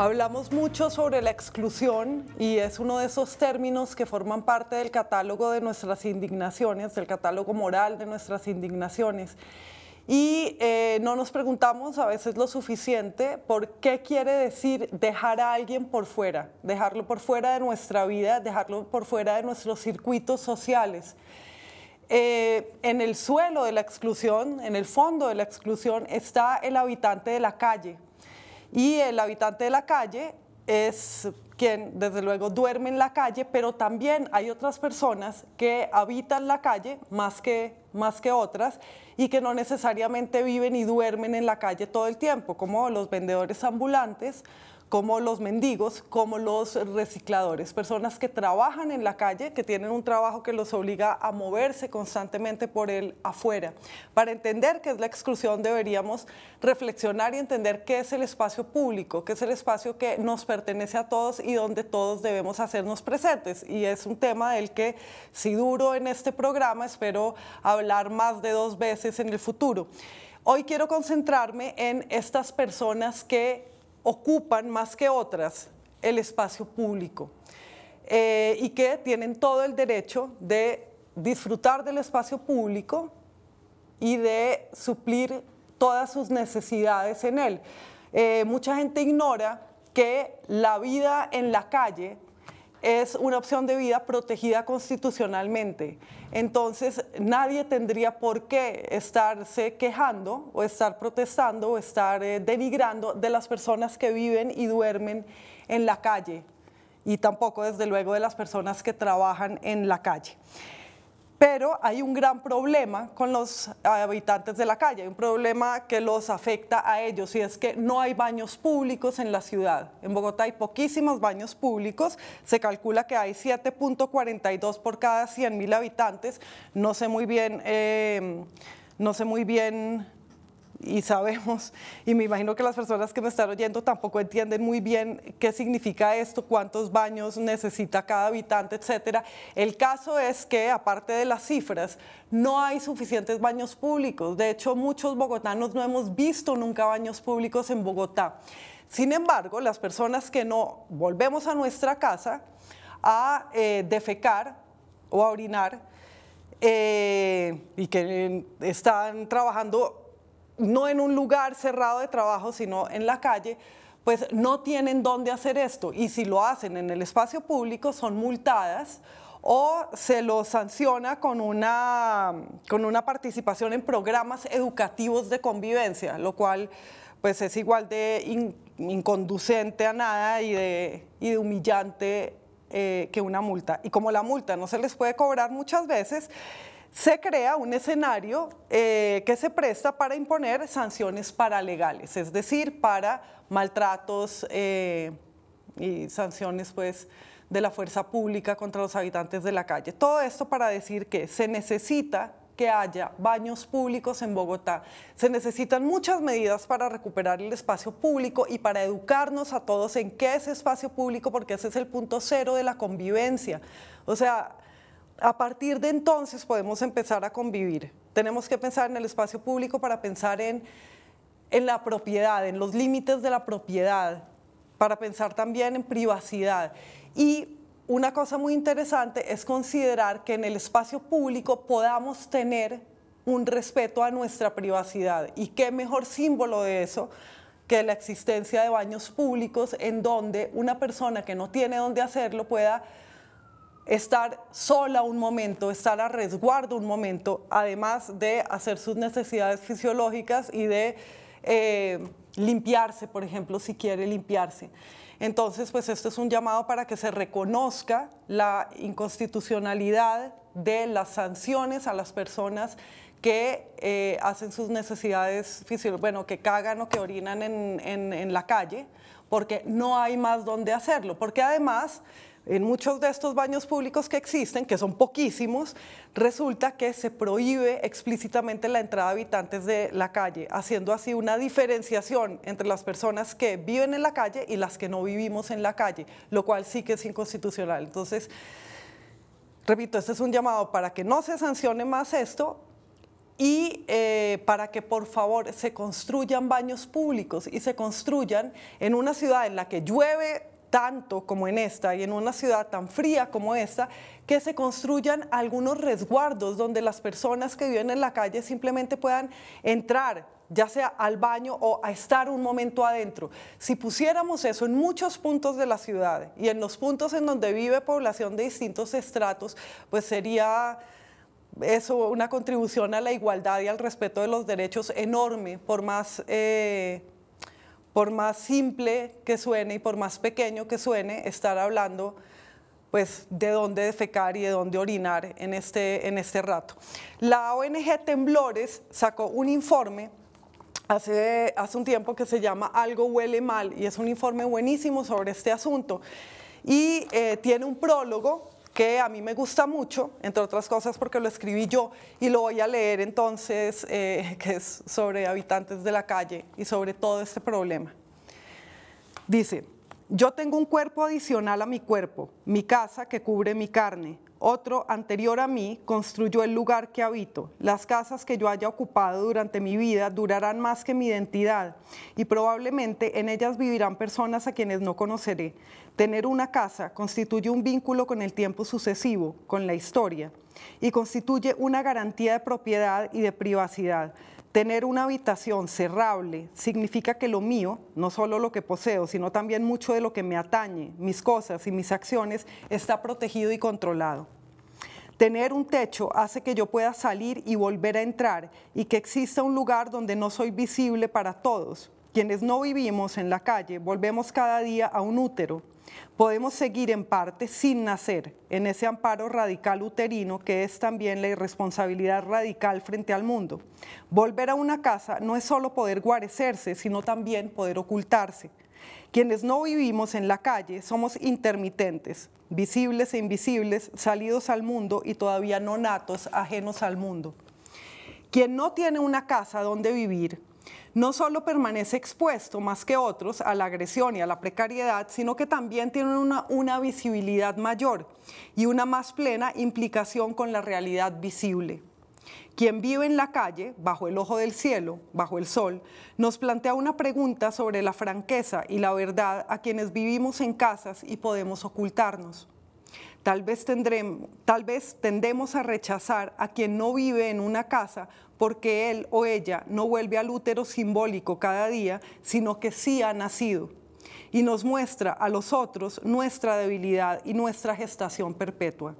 Hablamos mucho sobre la exclusión y es uno de esos términos que forman parte del catálogo de nuestras indignaciones, del catálogo moral de nuestras indignaciones. Y eh, no nos preguntamos a veces lo suficiente por qué quiere decir dejar a alguien por fuera, dejarlo por fuera de nuestra vida, dejarlo por fuera de nuestros circuitos sociales. Eh, en el suelo de la exclusión, en el fondo de la exclusión, está el habitante de la calle, y el habitante de la calle es quien desde luego duerme en la calle, pero también hay otras personas que habitan la calle más que, más que otras y que no necesariamente viven y duermen en la calle todo el tiempo, como los vendedores ambulantes, como los mendigos, como los recicladores, personas que trabajan en la calle, que tienen un trabajo que los obliga a moverse constantemente por el afuera. Para entender qué es la exclusión deberíamos reflexionar y entender qué es el espacio público, qué es el espacio que nos pertenece a todos y donde todos debemos hacernos presentes. Y es un tema del que, si duro en este programa, espero hablar más de dos veces en el futuro. Hoy quiero concentrarme en estas personas que ocupan más que otras el espacio público eh, y que tienen todo el derecho de disfrutar del espacio público y de suplir todas sus necesidades en él. Eh, mucha gente ignora que la vida en la calle es una opción de vida protegida constitucionalmente. Entonces, nadie tendría por qué estarse quejando o estar protestando o estar eh, denigrando de las personas que viven y duermen en la calle y tampoco, desde luego, de las personas que trabajan en la calle pero hay un gran problema con los habitantes de la calle, un problema que los afecta a ellos y es que no hay baños públicos en la ciudad. En Bogotá hay poquísimos baños públicos, se calcula que hay 7.42 por cada 100.000 habitantes, no sé muy bien, eh, no sé muy bien y sabemos, y me imagino que las personas que me están oyendo tampoco entienden muy bien qué significa esto, cuántos baños necesita cada habitante, etcétera. El caso es que, aparte de las cifras, no hay suficientes baños públicos. De hecho, muchos bogotanos no hemos visto nunca baños públicos en Bogotá. Sin embargo, las personas que no volvemos a nuestra casa a eh, defecar o a orinar, eh, y que eh, están trabajando no en un lugar cerrado de trabajo, sino en la calle, pues no tienen dónde hacer esto. Y si lo hacen en el espacio público, son multadas o se lo sanciona con una, con una participación en programas educativos de convivencia, lo cual pues es igual de inconducente a nada y de, humillante eh, que una multa. Y como la multa no se les puede cobrar muchas veces, se crea un escenario eh, que se presta para imponer sanciones paralegales, es decir, para maltratos eh, y sanciones pues, de la fuerza pública contra los habitantes de la calle. Todo esto para decir que se necesita que haya baños públicos en Bogotá. Se necesitan muchas medidas para recuperar el espacio público y para educarnos a todos en qué es espacio público, porque ese es el punto cero de la convivencia. O sea, a partir de entonces podemos empezar a convivir. Tenemos que pensar en el espacio público para pensar en, la propiedad, en los límites de la propiedad, para pensar también en privacidad. Y una cosa muy interesante es considerar que en el espacio público podamos tener un respeto a nuestra privacidad. ¿Y qué mejor símbolo de eso que la existencia de baños públicos en donde una persona que no tiene dónde hacerlo pueda estar sola un momento, estar a resguardo un momento, además de hacer sus necesidades fisiológicas y de eh, limpiarse, por ejemplo, si quiere limpiarse. Entonces, pues esto es un llamado para que se reconozca la inconstitucionalidad de las sanciones a las personas que eh, hacen sus necesidades fisiológicas, bueno, que cagan o que orinan en, en la calle, porque no hay más donde hacerlo. Porque además, en muchos de estos baños públicos que existen, que son poquísimos, resulta que se prohíbe explícitamente la entrada de habitantes de la calle, haciendo así una diferenciación entre las personas que viven en la calle y las que no vivimos en la calle, lo cual sí que es inconstitucional. Entonces, repito, este es un llamado para que no se sancione más esto, y eh, para que por favor se construyan baños públicos y se construyan en una ciudad en la que llueve tanto como en esta y en una ciudad tan fría como esta, que se construyan algunos resguardos donde las personas que viven en la calle simplemente puedan entrar ya sea al baño o a estar un momento adentro. Si pusiéramos eso en muchos puntos de la ciudad y en los puntos en donde vive población de distintos estratos, pues sería eso una contribución a la igualdad y al respeto de los derechos enorme, por más... Eh, por más simple que suene y por más pequeño que suene, estar hablando pues de dónde defecar y de dónde orinar en este, en este rato. La ONG Temblores sacó un informe hace, hace un tiempo que se llama Algo huele mal y es un informe buenísimo sobre este asunto y eh, tiene un prólogo que a mí me gusta mucho, entre otras cosas porque lo escribí yo y lo voy a leer entonces, eh, que es sobre habitantes de la calle y sobre todo este problema. Dice, yo tengo un cuerpo adicional a mi cuerpo, mi casa que cubre mi carne, otro anterior a mí construyó el lugar que habito. Las casas que yo haya ocupado durante mi vida durarán más que mi identidad y probablemente en ellas vivirán personas a quienes no conoceré. Tener una casa constituye un vínculo con el tiempo sucesivo, con la historia, y constituye una garantía de propiedad y de privacidad. Tener una habitación cerrable significa que lo mío, no solo lo que poseo, sino también mucho de lo que me atañe, mis cosas y mis acciones, está protegido y controlado. Tener un techo hace que yo pueda salir y volver a entrar y que exista un lugar donde no soy visible para todos. Quienes no vivimos en la calle volvemos cada día a un útero, Podemos seguir en parte sin nacer en ese amparo radical uterino que es también la irresponsabilidad radical frente al mundo. Volver a una casa no es solo poder guarecerse, sino también poder ocultarse. Quienes no vivimos en la calle somos intermitentes, visibles e invisibles, salidos al mundo y todavía no natos, ajenos al mundo. Quien no tiene una casa donde vivir, no solo permanece expuesto más que otros a la agresión y a la precariedad, sino que también tiene una, visibilidad mayor y una más plena implicación con la realidad visible. Quien vive en la calle, bajo el ojo del cielo, bajo el sol, nos plantea una pregunta sobre la franqueza y la verdad a quienes vivimos en casas y podemos ocultarnos. Tal vez, tendremos, tal vez tendemos a rechazar a quien no vive en una casa porque él o ella no vuelve al útero simbólico cada día, sino que sí ha nacido y nos muestra a los otros nuestra debilidad y nuestra gestación perpetua.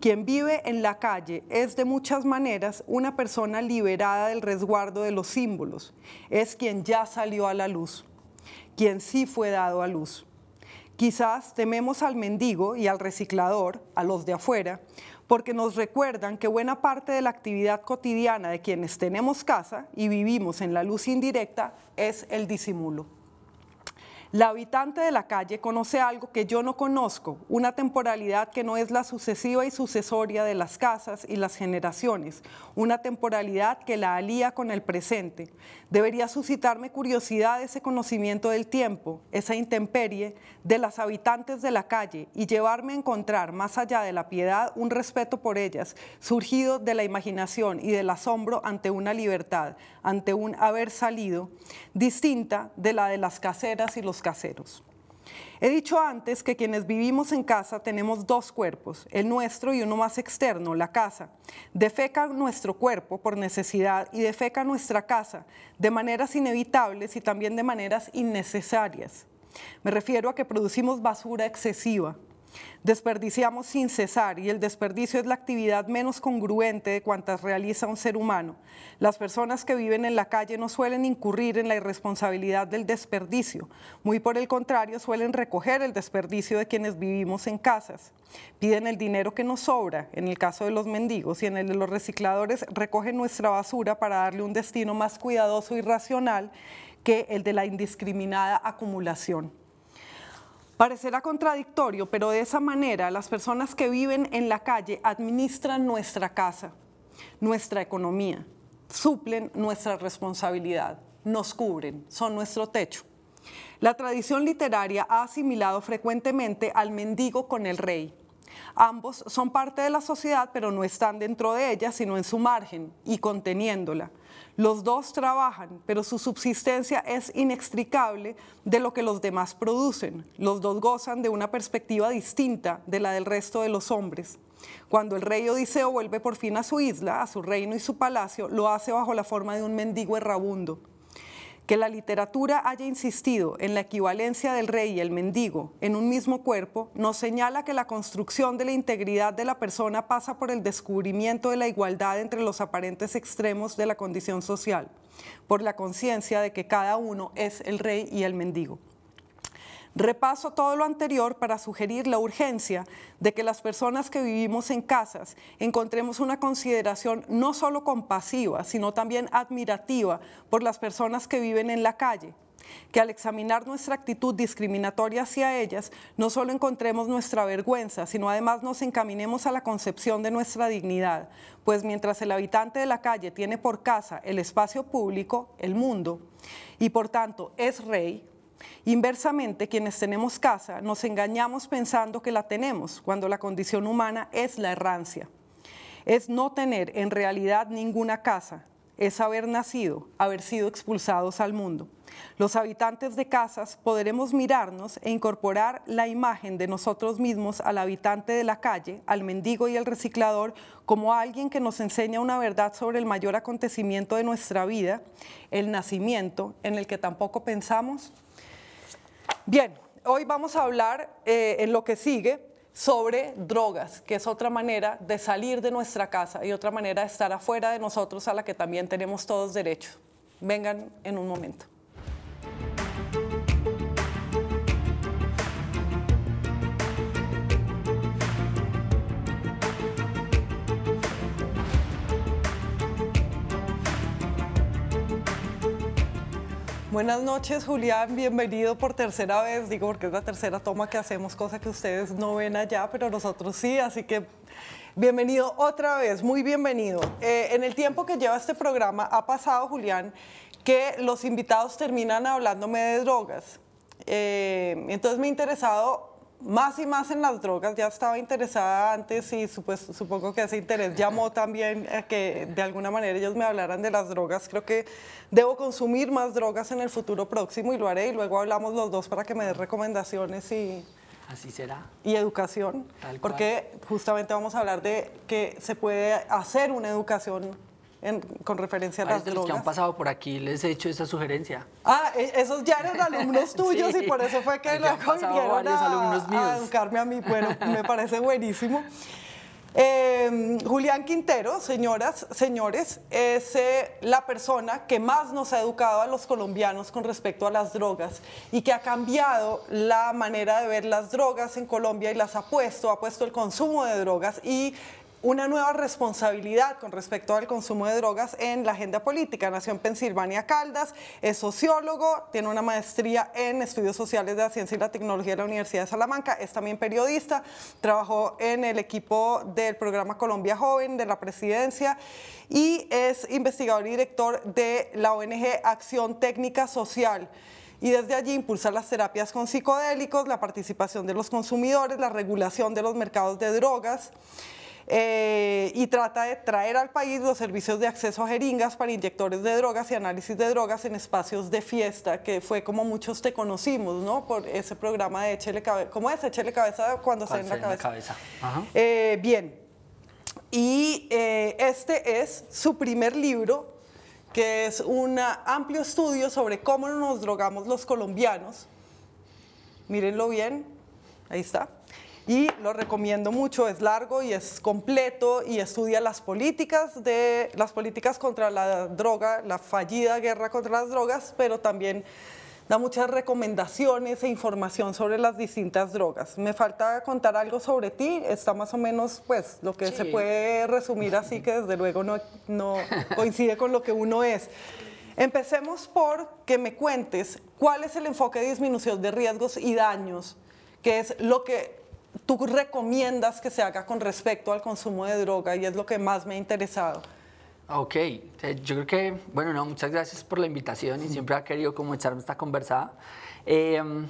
Quien vive en la calle es de muchas maneras una persona liberada del resguardo de los símbolos, es quien ya salió a la luz, quien sí fue dado a luz. Quizás tememos al mendigo y al reciclador, a los de afuera, porque nos recuerdan que buena parte de la actividad cotidiana de quienes tenemos casa y vivimos en la luz indirecta es el disimulo. La habitante de la calle conoce algo que yo no conozco, una temporalidad que no es la sucesiva y sucesoria de las casas y las generaciones, una temporalidad que la alía con el presente. Debería suscitarme curiosidad ese conocimiento del tiempo, esa intemperie de las habitantes de la calle y llevarme a encontrar, más allá de la piedad, un respeto por ellas, surgido de la imaginación y del asombro ante una libertad, ante un haber salido, distinta de la de las caseras y los caseros. He dicho antes que quienes vivimos en casa tenemos dos cuerpos, el nuestro y uno más externo, la casa. Defeca nuestro cuerpo por necesidad y defeca nuestra casa de maneras inevitables y también de maneras innecesarias. Me refiero a que producimos basura excesiva, Desperdiciamos sin cesar y el desperdicio es la actividad menos congruente de cuantas realiza un ser humano. Las personas que viven en la calle no suelen incurrir en la irresponsabilidad del desperdicio, muy por el contrario suelen recoger el desperdicio de quienes vivimos en casas. Piden el dinero que nos sobra, en el caso de los mendigos, y en el de los recicladores recogen nuestra basura para darle un destino más cuidadoso y racional que el de la indiscriminada acumulación. Parecerá contradictorio, pero de esa manera las personas que viven en la calle administran nuestra casa, nuestra economía, suplen nuestra responsabilidad, nos cubren, son nuestro techo. La tradición literaria ha asimilado frecuentemente al mendigo con el rey. Ambos son parte de la sociedad, pero no están dentro de ella, sino en su margen y conteniéndola. Los dos trabajan, pero su subsistencia es inextricable de lo que los demás producen. Los dos gozan de una perspectiva distinta de la del resto de los hombres. Cuando el rey Odiseo vuelve por fin a su isla, a su reino y su palacio, lo hace bajo la forma de un mendigo errabundo que la literatura haya insistido en la equivalencia del rey y el mendigo en un mismo cuerpo nos señala que la construcción de la integridad de la persona pasa por el descubrimiento de la igualdad entre los aparentes extremos de la condición social, por la conciencia de que cada uno es el rey y el mendigo. Repaso todo lo anterior para sugerir la urgencia de que las personas que vivimos en casas encontremos una consideración no solo compasiva, sino también admirativa por las personas que viven en la calle que al examinar nuestra actitud discriminatoria hacia ellas, no solo encontremos nuestra vergüenza, sino además nos encaminemos a la concepción de nuestra dignidad, pues mientras el habitante de la calle tiene por casa el espacio público, el mundo, y por tanto es rey, Inversamente, quienes tenemos casa nos engañamos pensando que la tenemos, cuando la condición humana es la errancia. Es no tener en realidad ninguna casa, es haber nacido, haber sido expulsados al mundo. Los habitantes de casas podremos mirarnos e incorporar la imagen de nosotros mismos al habitante de la calle, al mendigo y al reciclador como alguien que nos enseña una verdad sobre el mayor acontecimiento de nuestra vida, el nacimiento, en el que tampoco pensamos Bien, hoy vamos a hablar eh, en lo que sigue sobre drogas, que es otra manera de salir de nuestra casa y otra manera de estar afuera de nosotros a la que también tenemos todos derecho. Vengan en un momento. Buenas noches, Julián. Bienvenido por tercera vez. Digo, porque es la tercera toma que hacemos, cosa que ustedes no ven allá, pero nosotros sí. Así que bienvenido otra vez, muy bienvenido. Eh, en el tiempo que lleva este programa, ha pasado, Julián, que los invitados terminan hablándome de drogas. Eh, entonces me ha interesado más y más en las drogas, ya estaba interesada antes y supongo que ese interés llamó también a que de alguna manera ellos me hablaran de las drogas. Creo que debo consumir más drogas en el futuro próximo y lo haré y luego hablamos los dos para que me des recomendaciones y... Así será. Y educación, porque justamente vamos a hablar de que se puede hacer una educación con referencia a las de los que han pasado por aquí les he hecho esa sugerencia. Ah, e, esos ya eran alumnos tuyos y por eso fue que luego vinieron a, educarme a mí. Bueno, me parece buenísimo. Em, Julián Quintero, señoras, señores, es eh, la persona que más nos ha educado a los colombianos con respecto a las drogas y que ha cambiado la manera de ver las drogas en Colombia y las ha puesto, ha puesto el consumo de drogas y una nueva responsabilidad con respecto al consumo de drogas en la agenda política. Nació en Pensilvania Caldas, es sociólogo, tiene una maestría en estudios sociales de la ciencia y la tecnología de la Universidad de Salamanca, es también periodista, trabajó en el equipo del programa Colombia Joven de la presidencia y es investigador y director de la ONG Acción Técnica Social y desde allí IMPULSA las terapias con psicodélicos, la participación de los consumidores, la regulación de los mercados de drogas. Eh, y trata de traer al país los servicios de acceso a jeringas para inyectores de drogas y análisis de drogas en espacios de fiesta, que fue como muchos te conocimos, ¿no? Por ese programa de Echele Cabeza. ¿Cómo es? Echele Cabeza cuando se en la cabeza. cabeza. Eh, bien. Y eh, este es su primer libro, que es un amplio estudio sobre cómo nos drogamos los colombianos. Mírenlo bien, ahí está y lo recomiendo mucho, es largo y es completo y estudia las políticas, de, las políticas contra la droga, la fallida guerra contra las drogas, pero también da muchas recomendaciones e información sobre las distintas drogas. Me falta contar algo sobre ti, está más o menos pues lo que se puede resumir así que desde luego no, no coincide con lo que uno es. Empecemos por que me cuentes cuál es el enfoque de disminución de riesgos y daños, que es lo que tú recomiendas que se haga con respecto al consumo de droga y es lo que más me ha interesado. Ok, eh, yo creo que, bueno, muchas gracias por la invitación y siempre ha querido como echarme esta conversada. Em,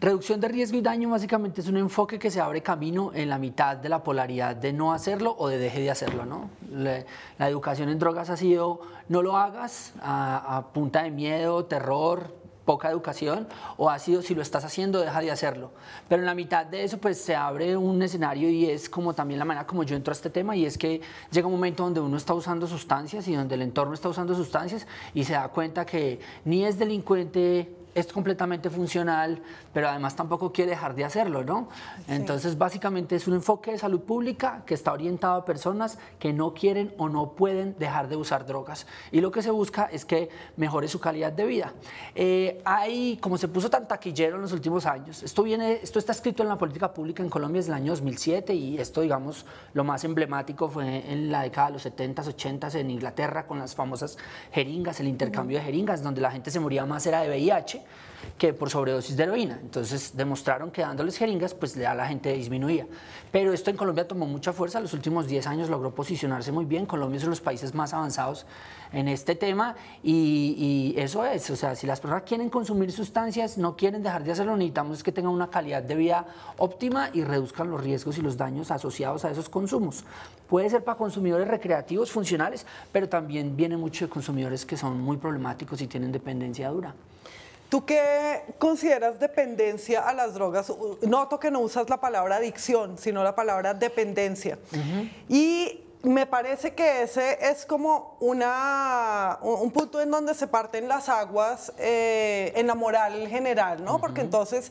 reducción de riesgo y daño básicamente es un enfoque que se abre camino en la mitad de la polaridad de no hacerlo o de deje de hacerlo. ¿no? la educación en drogas ha sido no lo hagas a, a punta de miedo, terror, poca educación o ha sido si lo estás haciendo deja de hacerlo pero en la mitad de eso pues se abre un escenario y es como también la manera como yo entro a este tema y es que llega un momento donde uno está usando sustancias y donde el entorno está usando sustancias y se da cuenta que ni es delincuente es completamente funcional, pero además tampoco quiere dejar de hacerlo, ¿no? Entonces, básicamente es un enfoque de salud pública que está orientado a personas que no quieren o no pueden dejar de usar drogas. Y lo que se busca es que mejore su calidad de vida. Eh, hay, como se puso tan taquillero en los últimos años, esto, viene, esto está escrito en la política pública en Colombia desde el año 2007 y esto, digamos, lo más emblemático fue en la década de los 70s, 80s en Inglaterra con las famosas jeringas, el intercambio de jeringas, donde la gente se moría más era de VIH que por sobredosis de heroína. Entonces demostraron que dándoles jeringas, pues ya la gente disminuía. Pero esto en Colombia tomó mucha fuerza, los últimos 10 años logró posicionarse muy bien, Colombia es uno de los países más avanzados en este tema y, eso es, o sea, si las personas quieren consumir sustancias, no quieren dejar de hacerlo, necesitamos que tengan una calidad de vida óptima y reduzcan los riesgos y los daños asociados a esos consumos. Puede ser para consumidores recreativos, funcionales, pero también viene mucho de consumidores que son muy problemáticos y tienen dependencia dura. ¿Tú qué consideras dependencia a las drogas? Noto que no usas la palabra adicción, sino la palabra dependencia. Y me parece que ese es como una, un punto en donde se parten las aguas eh, en la moral en general, ¿no? Porque entonces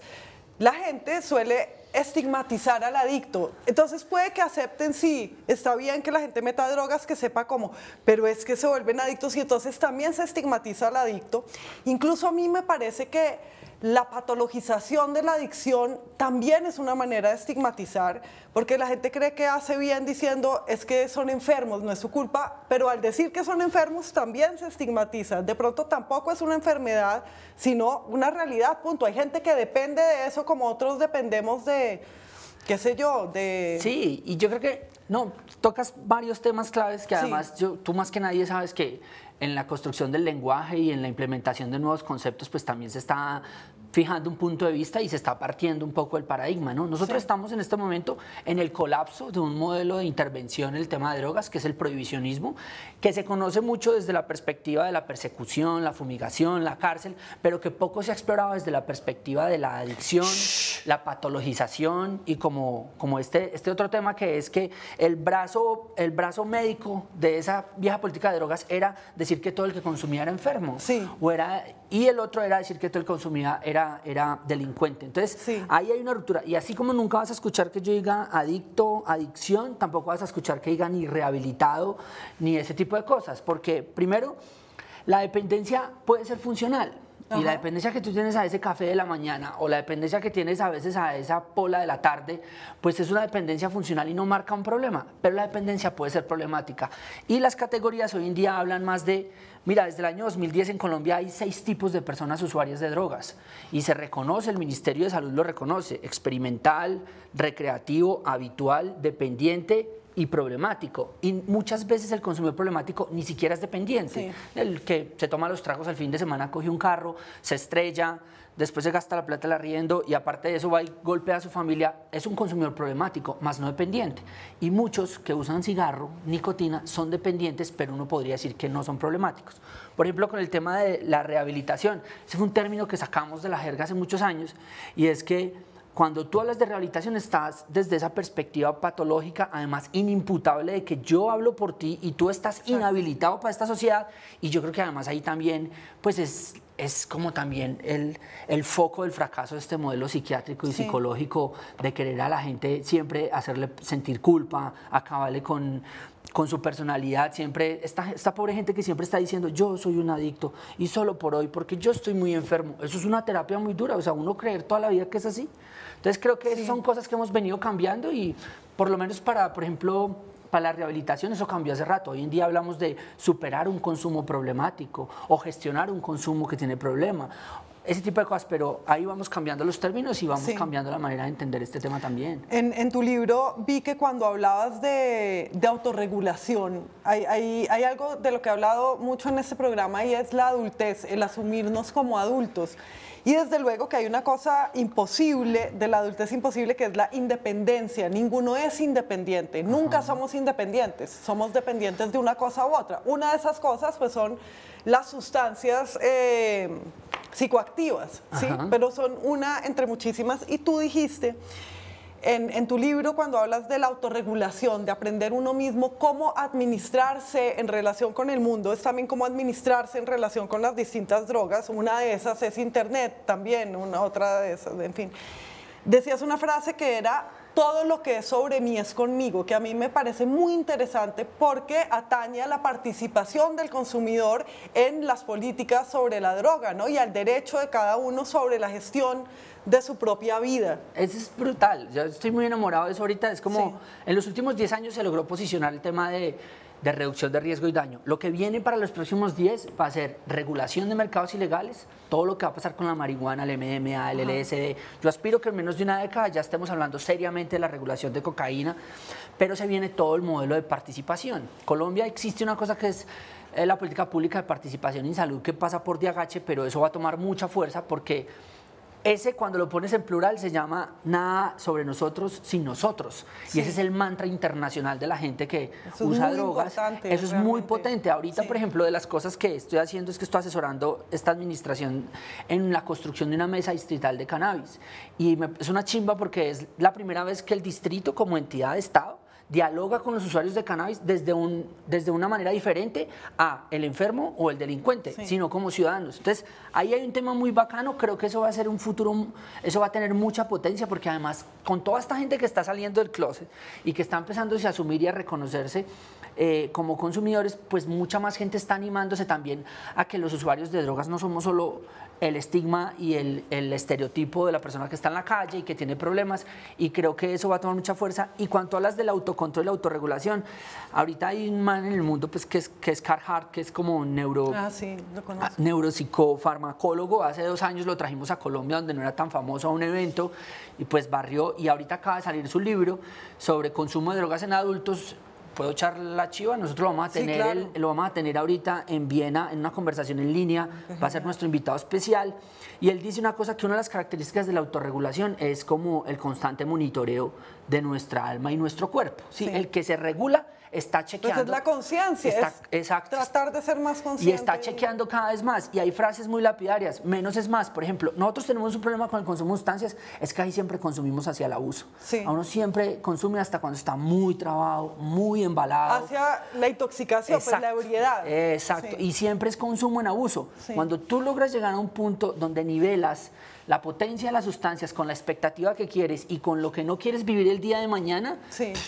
la gente suele estigmatizar al adicto. Entonces puede que acepten, sí, está bien que la gente meta drogas, que sepa cómo, pero es que se vuelven adictos y entonces también se estigmatiza al adicto. Incluso a mí me parece que la patologización de la adicción también es una manera de estigmatizar, porque la gente cree que hace bien diciendo es que son enfermos, no es su culpa, pero al decir que son enfermos también se estigmatiza. De pronto tampoco es una enfermedad, sino una realidad, punto. Hay gente que depende de eso como otros dependemos de, qué sé yo, de... Sí, y yo creo que, no, tocas varios temas claves que además yo, tú más que nadie sabes que en la construcción del lenguaje y en la implementación de nuevos conceptos, pues también se está fijando un punto de vista y se está partiendo un poco el paradigma. ¿no? Nosotros estamos en este momento en el colapso de un modelo de intervención en el tema de drogas, que es el prohibicionismo, que se conoce mucho desde la perspectiva de la persecución, la fumigación, la cárcel, pero que poco se ha explorado desde la perspectiva de la adicción, la patologización y como, como este, este otro tema que es que el brazo, el brazo médico de esa vieja política de drogas era decir que todo el que consumía era enfermo. O era, y el otro era decir que todo el que consumía era era, delincuente. Entonces, ahí hay una ruptura. Y así como nunca vas a escuchar que yo diga adicto, adicción, tampoco vas a escuchar que diga ni rehabilitado, ni ese tipo de cosas. Porque, primero, la dependencia puede ser funcional y la dependencia que tú tienes a ese café de la mañana o la dependencia que tienes a veces a esa pola de la tarde, pues es una dependencia funcional y no marca un problema, pero la dependencia puede ser problemática. Y las categorías hoy en día hablan más de, mira, desde el año 2010 en Colombia hay seis tipos de personas usuarias de drogas y se reconoce, el Ministerio de Salud lo reconoce, experimental, recreativo, habitual, dependiente y problemático. Y muchas veces el consumidor problemático ni siquiera es dependiente. El que se toma los tragos al fin de semana, coge un carro, se estrella, después se gasta la plata la riendo y aparte de eso va y golpea a su familia, es un consumidor problemático, más no dependiente. Y muchos que usan cigarro, nicotina, son dependientes, pero uno podría decir que no son problemáticos. Por ejemplo, con el tema de la rehabilitación, ese fue un término que sacamos de la jerga hace muchos años y es que cuando tú hablas de rehabilitación estás desde esa perspectiva patológica, además inimputable de que yo hablo por ti y tú estás inhabilitado para esta sociedad y yo creo que además ahí también pues es, es como también el, foco del fracaso de este modelo psiquiátrico y psicológico de querer a la gente siempre hacerle sentir culpa, acabarle con, su personalidad, siempre, esta, esta pobre gente que siempre está diciendo, yo soy un adicto y solo por hoy, porque yo estoy muy enfermo. Eso es una terapia muy dura, o sea, uno creer toda la vida que es así, entonces creo que son cosas que hemos venido cambiando y por lo menos para, por ejemplo, para la rehabilitación eso cambió hace rato. Hoy en día hablamos de superar un consumo problemático o gestionar un consumo que tiene problema ese tipo de cosas, pero ahí vamos cambiando los términos y vamos cambiando la manera de entender este tema también. En, tu libro vi que cuando hablabas de, autorregulación, hay, hay, algo de lo que he hablado mucho en este programa y es la adultez, el asumirnos como adultos. Y desde luego que hay una cosa imposible de la adultez imposible que es la independencia. Ninguno es independiente, nunca somos independientes, somos dependientes de una cosa u otra. Una de esas cosas pues son las sustancias... Eh, psicoactivas, ¿sí? pero son una entre muchísimas. Y tú dijiste en, en, tu libro cuando hablas de la autorregulación, de aprender uno mismo cómo administrarse en relación con el mundo, es también cómo administrarse en relación con las distintas drogas. Una de esas es Internet también, una otra de esas, en fin. Decías una frase que era todo lo que es sobre mí es conmigo, que a mí me parece muy interesante porque atañe a la participación del consumidor en las políticas sobre la droga ¿no? y al derecho de cada uno sobre la gestión de su propia vida. Eso es brutal, yo estoy muy enamorado de eso ahorita, es como en los últimos 10 años se logró posicionar el tema de de reducción de riesgo y daño. Lo que viene para los próximos 10 va a ser regulación de mercados ilegales, todo lo que va a pasar con la marihuana, el MMA, el LSD. Yo aspiro que en menos de una década ya estemos hablando seriamente de la regulación de cocaína, pero se viene todo el modelo de participación. Colombia existe una cosa que es eh, la política pública de participación en salud que pasa por DIAGACHE, pero eso va a tomar mucha fuerza porque ese cuando lo pones en plural se llama nada sobre nosotros sin nosotros. Y ese es el mantra internacional de la gente que usa drogas. Eso es muy potente. Ahorita, por ejemplo, de las cosas que estoy haciendo es que estoy asesorando esta administración en la construcción de una mesa distrital de cannabis. Y es una chimba porque es la primera vez que el distrito como entidad de Estado dialoga con los usuarios de cannabis desde, un, desde una manera diferente a el enfermo o el delincuente, sino como ciudadanos. Entonces, ahí hay un tema muy bacano, creo que eso va a ser un futuro, eso va a tener mucha potencia, porque además, con toda esta gente que está saliendo del closet y que está empezándose a asumir y a reconocerse eh, como consumidores, pues mucha más gente está animándose también a que los usuarios de drogas no somos solo el estigma y el, estereotipo de la persona que está en la calle y que tiene problemas y creo que eso va a tomar mucha fuerza. Y cuanto a las del autocontrol y la autorregulación, ahorita hay un man en el mundo pues, que, es, que es Carhartt, que es como neuro, ah, ah, neuropsicofarmacólogo. Hace dos años lo trajimos a Colombia donde no era tan famoso a un evento y pues barrió y ahorita acaba de salir su libro sobre consumo de drogas en adultos puedo echar la chiva, nosotros lo vamos a tener, ahorita en Viena, en una conversación en línea, va a ser nuestro invitado especial. Y él dice una cosa que una de las características de la autorregulación es como el constante monitoreo de nuestra alma y nuestro cuerpo. El que se regula está chequeando. Pues es la conciencia. Exacto. Tratar de ser más consciente. Y está chequeando cada vez más. Y hay frases muy lapidarias. Menos es más. Por ejemplo, nosotros tenemos un problema con el consumo de sustancias. Es que ahí siempre consumimos hacia el abuso. Sí. A uno siempre consume hasta cuando está muy trabado, muy embalado. Hacia la intoxicación, pues, exacto, la ebriedad. Exacto. Y siempre es consumo en abuso. Cuando tú logras llegar a un punto donde nivelas la potencia de las sustancias con la expectativa que quieres y con lo que no quieres vivir el día de mañana,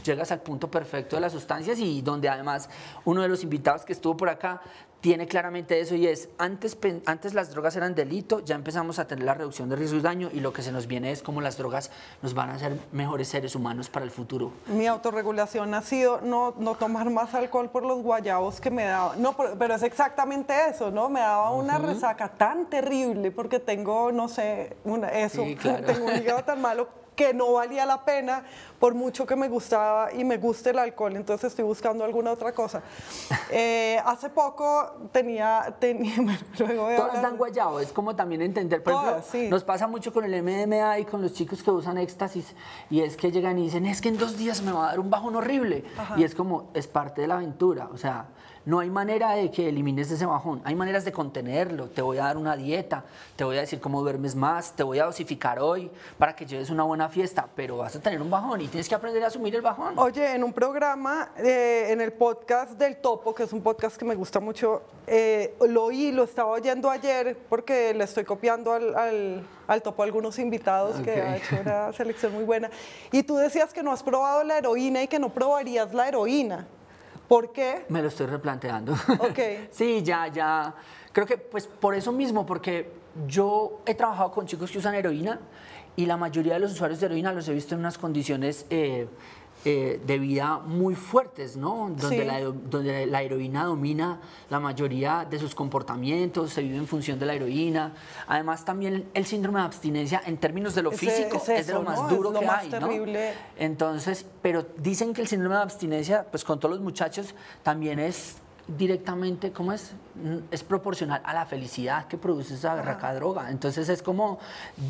llegas al punto perfecto de las sustancias y donde además uno de los invitados que estuvo por acá tiene claramente eso y es, antes, antes las drogas eran delito, ya empezamos a tener la reducción de riesgos de daño y lo que se nos viene es cómo las drogas nos van a hacer mejores seres humanos para el futuro. Mi autorregulación ha sido no, no tomar más alcohol por los guayabos que me daba, no, pero, es exactamente eso, ¿no? Me daba una resaca tan terrible porque tengo, no sé, eso, tengo un hígado tan malo que no valía la pena, por mucho que me gustaba y me guste el alcohol, entonces estoy buscando alguna otra cosa. Eh, hace poco tenía, tenía luego dan guayabo, es como también entender, por nos pasa mucho con el MDMA y con los chicos que usan éxtasis, y es que llegan y dicen, es que en dos días me va a dar un bajón horrible, y es como, es parte de la aventura, o sea, no hay manera de que elimines ese bajón, hay maneras de contenerlo. Te voy a dar una dieta, te voy a decir cómo duermes más, te voy a dosificar hoy para que lleves una buena fiesta, pero vas a tener un bajón y tienes que aprender a asumir el bajón. Oye, en un programa, eh, en el podcast del Topo, que es un podcast que me gusta mucho, eh, lo oí, lo estaba oyendo ayer porque le estoy copiando al, Topo a algunos invitados que ha hecho una selección muy buena. Y tú decías que no has probado la heroína y que no probarías la heroína. ¿Por qué? Me lo estoy replanteando. Ok. sí, ya, ya. Creo que pues por eso mismo, porque yo he trabajado con chicos que usan heroína y la mayoría de los usuarios de heroína los he visto en unas condiciones... Eh, eh, de vida muy fuertes, ¿no? Donde, la, heroína domina la mayoría de sus comportamientos, se vive en función de la heroína. Además, también el síndrome de abstinencia, en términos de lo físico, es, de lo más duro que más hay, terrible. Entonces, pero dicen que el síndrome de abstinencia, pues con todos los muchachos, también es directamente, ¿cómo es? Mm, es proporcional a la felicidad que produce esa raca droga. Entonces es como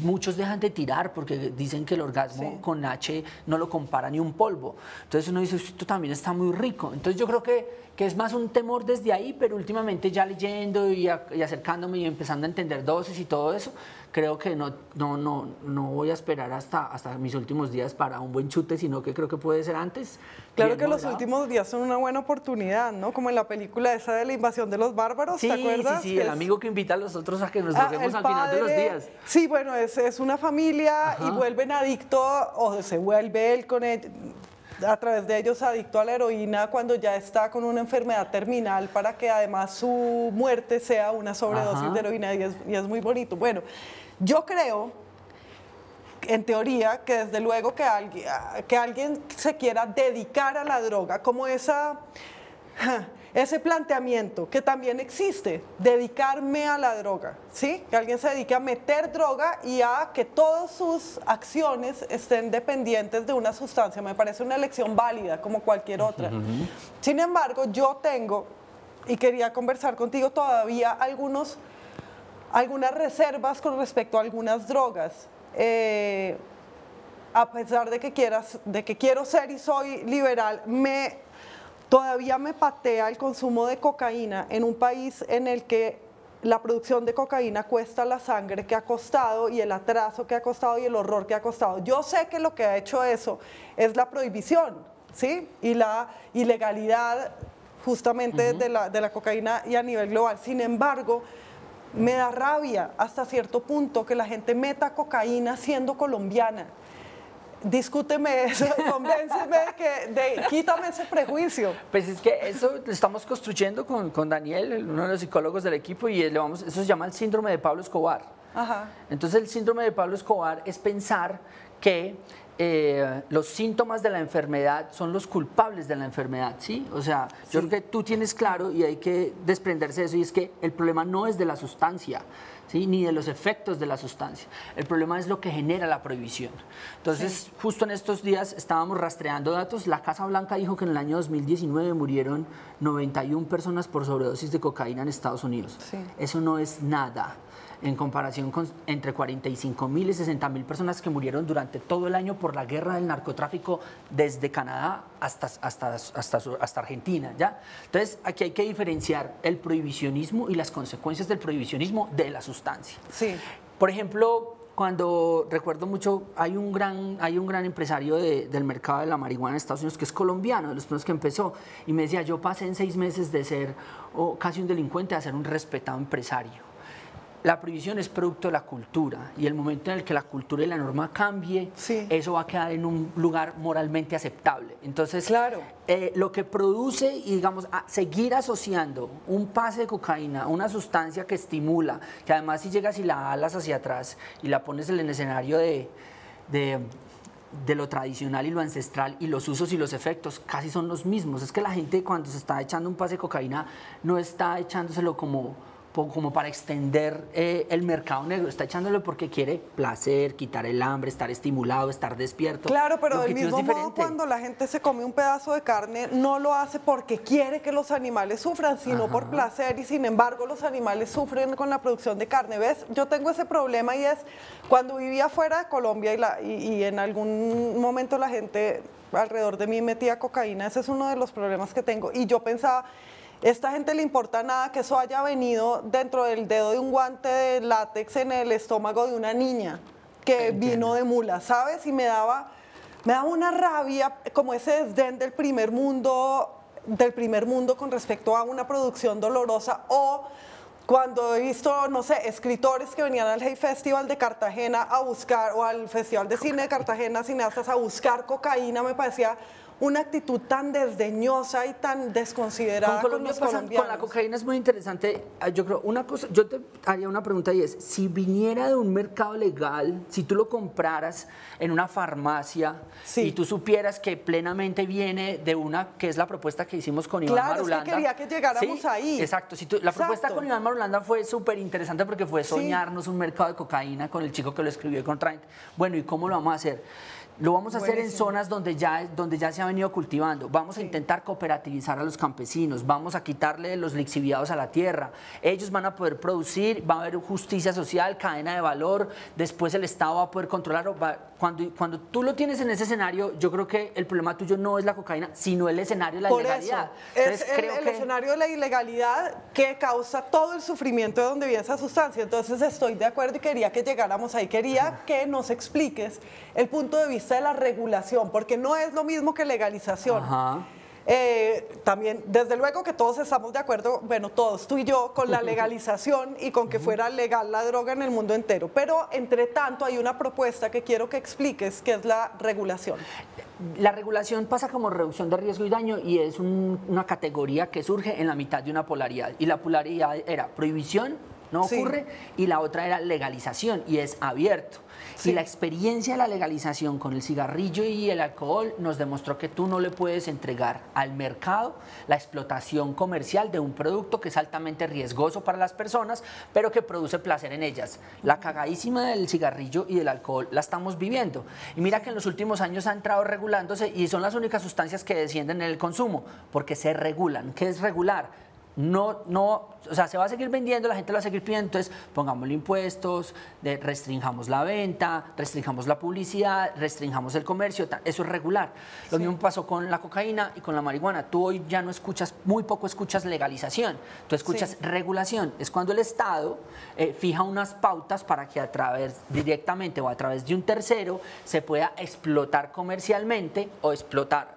muchos dejan de tirar porque dicen que el orgasmo con H no lo compara ni un polvo. Entonces uno dice, esto también está muy rico. Entonces yo creo que, que es más un temor desde ahí, pero últimamente ya leyendo y, y acercándome y empezando a entender dosis y todo eso, creo que no, no, no, no voy a esperar hasta, hasta mis últimos días para un buen chute, sino que creo que puede ser antes. Claro que los últimos días son una buena oportunidad, ¿no? Como en la película esa de la invasión de los bárbaros, sí, ¿te acuerdas? Sí, sí, el amigo que invita a los otros a que nos ah, al final de los días. Sí, bueno, es, es una familia y vuelven adicto o se vuelve él con a través de ellos adicto a la heroína cuando ya está con una enfermedad terminal para que además su muerte sea una sobredosis de heroína y es, y es muy bonito. Bueno, yo creo, en teoría, que desde luego que alguien, se quiera dedicar a la droga, como ese planteamiento que también existe, dedicarme a la droga, ¿sí? Que alguien se dedique a meter droga y a que todas sus acciones estén dependientes de una sustancia. Me parece una elección válida como cualquier otra. Sin embargo, yo tengo, y quería conversar contigo todavía, algunos algunas reservas con respecto a algunas drogas. Eh, a pesar de que, quieras, de que quiero ser y soy liberal, me, todavía me patea el consumo de cocaína en un país en el que la producción de cocaína cuesta la sangre que ha costado y el atraso que ha costado y el horror que ha costado. Yo sé que lo que ha hecho eso es la prohibición ¿sí? y la ilegalidad justamente de la cocaína y a nivel global. Sin embargo, me da rabia hasta cierto punto que la gente meta cocaína siendo colombiana. Discúteme eso, convénceme de que quítame ese prejuicio. Pues es que eso lo estamos construyendo con, Daniel, uno de los psicólogos del equipo, y eso se llama el síndrome de Pablo Escobar. Entonces el síndrome de Pablo Escobar es pensar que eh, los síntomas de la enfermedad son los culpables de la enfermedad, ¿sí? O sea, yo creo que tú tienes claro y hay que desprenderse de eso y es que el problema no es de la sustancia, ¿sí? Ni de los efectos de la sustancia. El problema es lo que genera la prohibición. Entonces, justo en estos días estábamos rastreando datos. La Casa Blanca dijo que en el año 2019 murieron 91 personas por sobredosis de cocaína en Estados Unidos. Eso no es nada en comparación con entre 45 mil y 60 mil personas que murieron durante todo el año por la guerra del narcotráfico desde Canadá hasta, hasta, hasta, hasta Argentina. ¿ya? Entonces, aquí hay que diferenciar el prohibicionismo y las consecuencias del prohibicionismo de la sustancia. Sí. Por ejemplo, cuando recuerdo mucho, hay un gran, hay un gran empresario del mercado de la marihuana en Estados Unidos que es colombiano, de los primeros que empezó, y me decía, yo pasé en seis meses de ser o casi un delincuente a ser un respetado empresario la prohibición es producto de la cultura y el momento en el que la cultura y la norma cambie, eso va a quedar en un lugar moralmente aceptable. Entonces, claro. Eh, lo que produce, y digamos, seguir asociando un pase de cocaína, una sustancia que estimula, que además si llegas y la alas hacia atrás y la pones en el escenario de de lo tradicional y lo ancestral y los usos y los efectos casi son los mismos. Es que la gente cuando se está echando un pase de cocaína no está echándoselo como como para extender eh, el mercado negro. Está echándole porque quiere placer, quitar el hambre, estar estimulado, estar despierto. Claro, pero del mismo modo cuando la gente se come un pedazo de carne, no lo hace porque quiere que los animales sufran, sino por placer. Y sin embargo, los animales sufren con la producción de carne. ¿Ves? Yo tengo ese problema y es cuando vivía fuera de Colombia y en algún momento la gente alrededor de mí metía cocaína. Ese es uno de los problemas que tengo. Y yo pensaba esta gente le importa nada que eso haya venido dentro del dedo de un guante de látex en el estómago de una niña que vino de mula, ¿sabes? Y me daba, me daba una rabia, como ese desdén del primer mundo, del primer mundo con respecto a una producción dolorosa o cuando he visto, no sé, escritores que venían al Festival de Cartagena a buscar, o al Festival de Cine de Cartagena, cineastas, a buscar cocaína, me parecía una actitud tan desdeñosa y tan desconsiderada con, los colombianos. Con la cocaína es muy interesante. Ah, yo creo, una cosa, yo te haría una pregunta y es, si viniera de un mercado legal, si tú lo compraras en una farmacia y tú supieras que plenamente viene de una, que es la propuesta que hicimos con Iván Marulanda. Claro, es que quería que llegáramos ahí. Exacto, si la propuesta con Iván Marulanda fue súper interesante porque fue soñarnos un mercado de cocaína con el chico que lo escribió con Bueno, ¿y cómo lo vamos a hacer? Lo vamos a hacer en zonas donde ya, donde ya se ha venido cultivando. Vamos a intentar cooperativizar a los campesinos, vamos a quitarle los lixiviados a la tierra. Ellos van a poder producir, va a haber justicia social, cadena de valor, después el Estado va a poder controlar, va, cuando, tú lo tienes en ese escenario, yo creo que el problema tuyo no es la cocaína, sino el escenario de la ilegalidad. es el, escenario de la ilegalidad que causa todo el sufrimiento de donde viene esa sustancia. Entonces estoy de acuerdo y quería que llegáramos ahí. Quería que nos expliques el punto de vista de la regulación, porque no es lo mismo que legalización. Eh, también, desde luego que todos estamos de acuerdo, bueno, todos, tú y yo, con la legalización y con que fuera legal la droga en el mundo entero. Pero, entre tanto, hay una propuesta que quiero que expliques, que es la regulación. La regulación pasa como reducción de riesgo y daño y es una categoría que surge en la mitad de una polaridad. Y la polaridad era prohibición, no ocurre, y la otra era legalización y es abierto. Y la experiencia de la legalización con el cigarrillo y el alcohol nos demostró que tú no le puedes entregar al mercado la explotación comercial de un producto que es altamente riesgoso para las personas, pero que produce placer en ellas. La cagadísima del cigarrillo y del alcohol la estamos viviendo. Y mira que en los últimos años ha entrado regulándose y son las únicas sustancias que descienden en el consumo, porque se regulan. ¿Qué es regular? no, no, o sea, se va a seguir vendiendo, la gente lo va a seguir pidiendo, entonces pongámosle impuestos, restringamos la venta, restringamos la publicidad, restringamos el comercio, eso es regular. Lo mismo pasó con la cocaína y con la marihuana. Tú hoy ya no escuchas, muy poco escuchas legalización, tú escuchas regulación. Es cuando el Estado eh, fija unas pautas para que a través, directamente o a través de un tercero, se pueda explotar comercialmente o explotar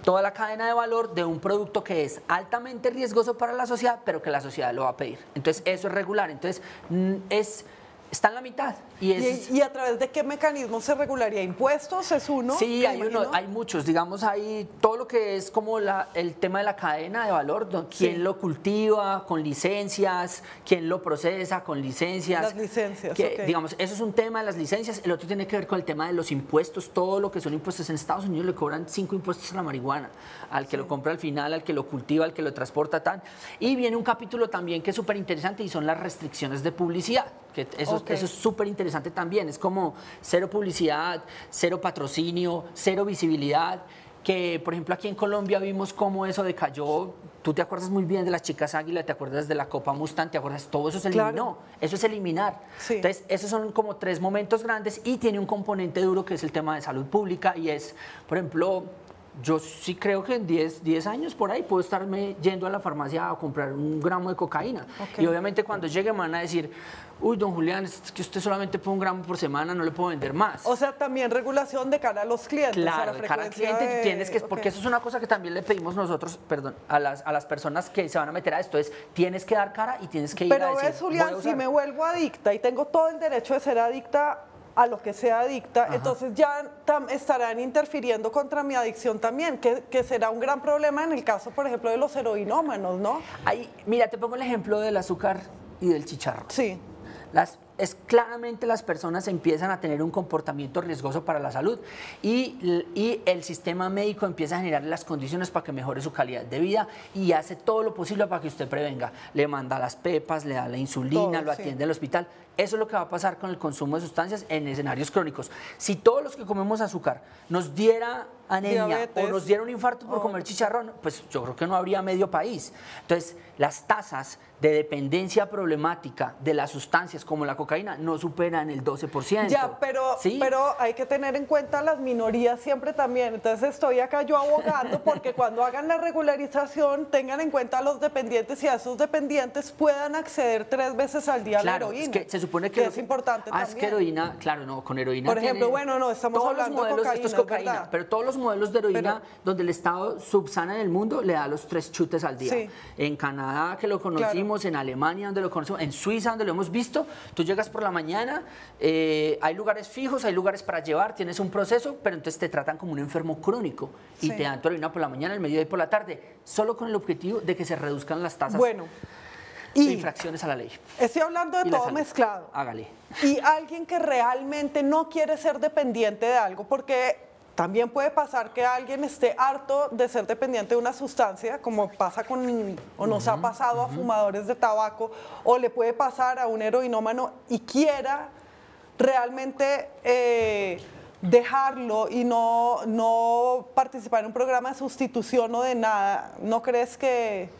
toda la cadena de valor de un producto que es altamente riesgoso para la sociedad, pero que la sociedad lo va a pedir. Entonces, eso es regular. Entonces, mm, es Está en la mitad. Y, ¿Y, a través de qué mecanismo se regularía? ¿Impuestos es uno? Sí, hay, uno, hay muchos. Digamos, hay todo lo que es como la, el tema de la cadena de valor, quién lo cultiva con licencias, quién lo procesa con licencias. Las licencias, que, Digamos, eso es un tema de las licencias. El otro tiene que ver con el tema de los impuestos, todo lo que son impuestos. En Estados Unidos le cobran cinco impuestos a la marihuana, al que lo compra al final, al que lo cultiva, al que lo transporta, tan. Y viene un capítulo también que es súper interesante y son las restricciones de publicidad. Que eso, es súper interesante también. Es como cero publicidad, cero patrocinio, cero visibilidad. Que, por ejemplo, aquí en Colombia vimos cómo eso decayó. Tú te acuerdas muy bien de las chicas águila, te acuerdas de la Copa Mustang, te acuerdas, todo eso se eliminó. Eso es eliminar. Entonces, esos son como tres momentos grandes y tiene un componente duro que es el tema de salud pública y es, por ejemplo, yo sí creo que en 10, años por ahí puedo estarme yendo a la farmacia a comprar un gramo de cocaína. Y obviamente cuando llegue me van a decir, uy, don Julián, es que usted solamente pone un gramo por semana, no le puedo vender más. O sea, también regulación de cara a los clientes. Claro, de cara al cliente tienes que, porque eso es una cosa que también le pedimos nosotros, perdón, a las, a las personas que se van a meter a esto, es tienes que dar cara y tienes que ir Pero a decir, ves, Julián, si me vuelvo adicta y tengo todo el derecho de ser adicta a lo que sea adicta, entonces ya estarán interfiriendo contra mi adicción también, que, que, será un gran problema en el caso, por ejemplo, de los heroinómanos, ¿no? Ahí, mira, te pongo el ejemplo del azúcar y del chicharro. Sí es claramente las personas empiezan a tener un comportamiento riesgoso para la salud y, el sistema médico empieza a generar las condiciones para que mejore su calidad de vida y hace todo lo posible para que usted prevenga. Le manda las pepas, le da la insulina, lo atiende al hospital. Eso es lo que va a pasar con el consumo de sustancias en escenarios crónicos. Si todos los que comemos azúcar nos diera anemia o nos dieron un infarto por comer chicharrón, pues yo creo que no habría medio país. Entonces, las tasas de dependencia problemática de las sustancias como la cocaína no superan el 12%. Ya, pero, pero hay que tener en cuenta las minorías siempre también. Entonces estoy acá yo abogando porque cuando hagan la regularización tengan en cuenta a los dependientes y a sus dependientes puedan acceder tres veces al día a la heroína. Es que se supone que, es importante ah, Es que heroína, claro, no, con heroína. Por ejemplo, bueno, no, estamos hablando los de cocaína, cocaína, pero todos los modelos de heroína donde el Estado subsana en el mundo le da los tres chutes al día. En Canadá, que lo conocimos, en Alemania, donde lo conocemos, en Suiza, donde lo hemos visto, tú llegas por la mañana, eh, hay lugares fijos, hay lugares para llevar, tienes un proceso, pero entonces te tratan como un enfermo crónico y te dan tu heroína por la mañana, el mediodía y por la tarde, solo con el objetivo de que se reduzcan las tasas. Bueno. Y de infracciones a la ley. Estoy hablando de todo mezclado. Hágale. Y alguien que realmente no quiere ser dependiente de algo, porque también puede pasar que alguien esté harto de ser dependiente de una sustancia, como pasa con o nos ha pasado a fumadores de tabaco, o le puede pasar a un heroinómano y quiera realmente eh, dejarlo y no, no participar en un programa de sustitución o de nada. ¿No crees que,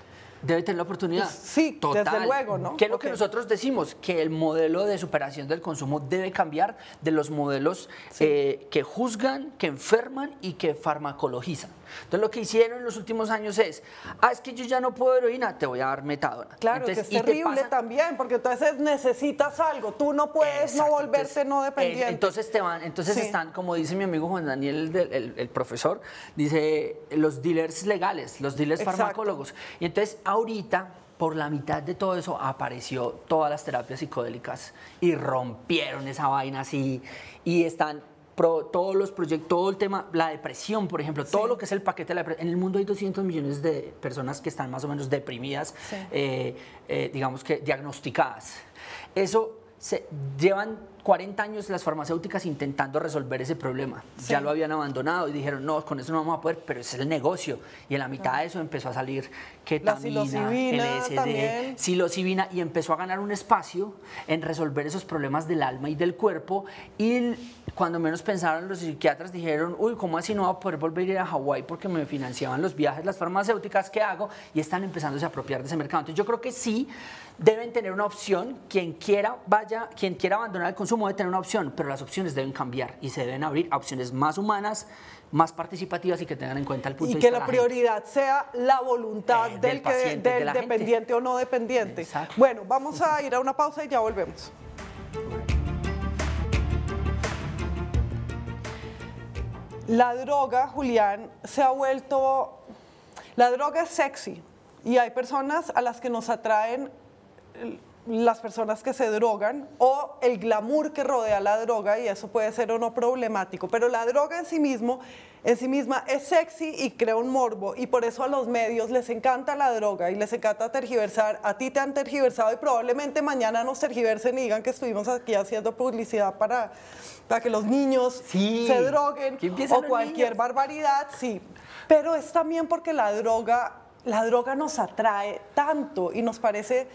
Debe tener la oportunidad. Pues sí, Total. desde luego, ¿Qué es lo que nosotros decimos? Que el modelo de superación del consumo debe cambiar de los modelos eh, que juzgan, que enferman y que farmacologizan. Entonces, lo que hicieron en los últimos años es, ah, es que yo ya no puedo heroína, te voy a dar metadona. Claro, que es terrible también, porque entonces necesitas algo, tú no puedes no volverte no dependiente. entonces, te van, entonces están, como dice mi amigo Juan Daniel, el, profesor, dice, los dealers legales, los dealers farmacólogos. Y entonces ahorita, por la mitad de todo eso, apareció todas las terapias psicodélicas y rompieron esa vaina así y están todos los proyectos, todo el tema, la depresión, por ejemplo, todo lo que es el paquete de la depresión. En el mundo hay 200 millones de personas que están más o menos deprimidas, eh, eh, digamos que diagnosticadas. Eso se llevan 40 años las farmacéuticas intentando resolver ese problema. Ya lo habían abandonado y dijeron, no, con eso no vamos a poder, pero es el negocio. Y en la mitad de eso empezó a salir ketamina, LSD, también. psilocibina, y empezó a ganar un espacio en resolver esos problemas del alma y del cuerpo. Y cuando menos pensaron, los psiquiatras dijeron, uy, ¿cómo así no va a poder volver a ir a Hawái porque me financiaban los viajes, las farmacéuticas, ¿qué hago? Y están empezando a apropiar de ese mercado. Entonces yo creo que sí deben tener una opción, quien quiera vaya, quien quiera abandonar el consumo debe tener una opción, pero las opciones deben cambiar y se deben abrir a opciones más humanas más participativas y que tengan en cuenta el punto y de Y que la, prioridad sea la voluntad eh, del, dependiente o no dependiente. Bueno, vamos a ir a una pausa y ya volvemos. La droga, Julián, se ha vuelto... La droga es sexy y hay personas a las que nos atraen las personas que se drogan o el glamour que rodea la droga y eso puede ser o no problemático, pero la droga en sí mismo en sí misma es sexy y crea un morbo y por eso a los medios les encanta la droga y les encanta tergiversar, a ti te han tergiversado y probablemente mañana nos tergiversen y digan que estuvimos aquí haciendo publicidad para, para que los niños se droguen o cualquier barbaridad, sí, pero es también porque la droga la droga nos atrae tanto y nos parece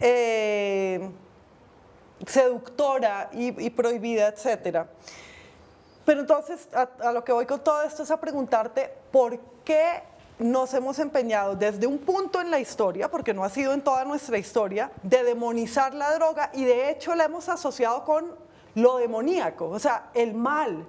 eh, seductora y, prohibida, etcétera. Pero entonces, a lo que voy con todo esto es a preguntarte por qué nos hemos empeñado desde un punto en la historia, porque no ha sido en toda nuestra historia, de demonizar la droga y de hecho la hemos asociado con lo demoníaco, o sea, el mal,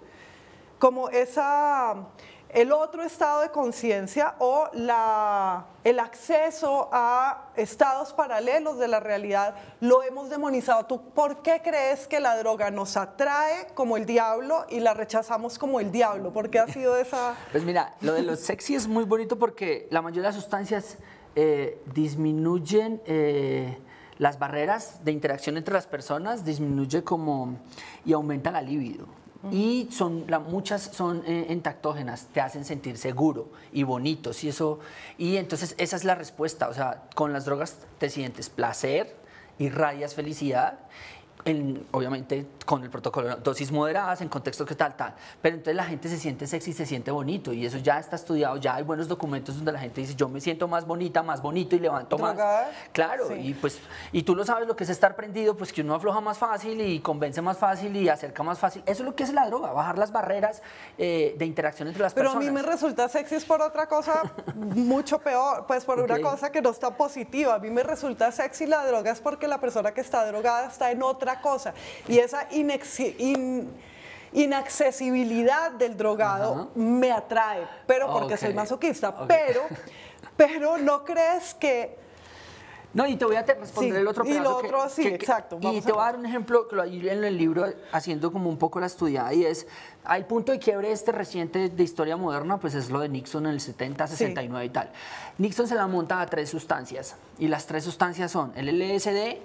como esa el otro estado de conciencia o la, el acceso a estados paralelos de la realidad lo hemos demonizado. ¿Tú por qué crees que la droga nos atrae como el diablo y la rechazamos como el diablo? ¿Por qué ha sido esa...? Pues mira, lo de lo sexy es muy bonito porque la mayoría de las sustancias eh, disminuyen... Eh, las barreras de interacción entre las personas disminuye como y aumenta la libido y son muchas son eh, entactógenas, te hacen sentir seguro y bonito, y eso y entonces esa es la respuesta, o sea, con las drogas te sientes placer, radias felicidad obviamente con el protocolo, dosis moderadas, en contextos que tal, tal. Pero entonces la gente se siente sexy, se siente bonito y eso ya está estudiado, ya hay buenos documentos donde la gente dice, yo me siento más bonita, más bonito y levanto más. Claro, y pues, y tú lo sabes lo que es estar prendido, pues que uno afloja más fácil y convence más fácil y acerca más fácil. Eso es lo que es la droga, bajar las barreras eh, de interacción entre las personas. Pero a mí me resulta sexy es por otra cosa mucho peor, pues por una cosa que no está positiva. A mí me resulta sexy la droga es porque la persona que está drogada está en otra cosa Y esa inaccesibilidad del drogado me atrae, pero porque soy masoquista. Pero, pero no crees que... No, y te voy a responder pues, el otro pedazo. Y lo otro, sí, exacto. y te voy a dar un ejemplo que lo hay en el libro haciendo como un poco la estudiada y es, hay punto de quiebre este reciente de historia moderna, pues es lo de Nixon en el 70, 69 y tal. Nixon se la monta a tres sustancias y las tres sustancias son el LSD,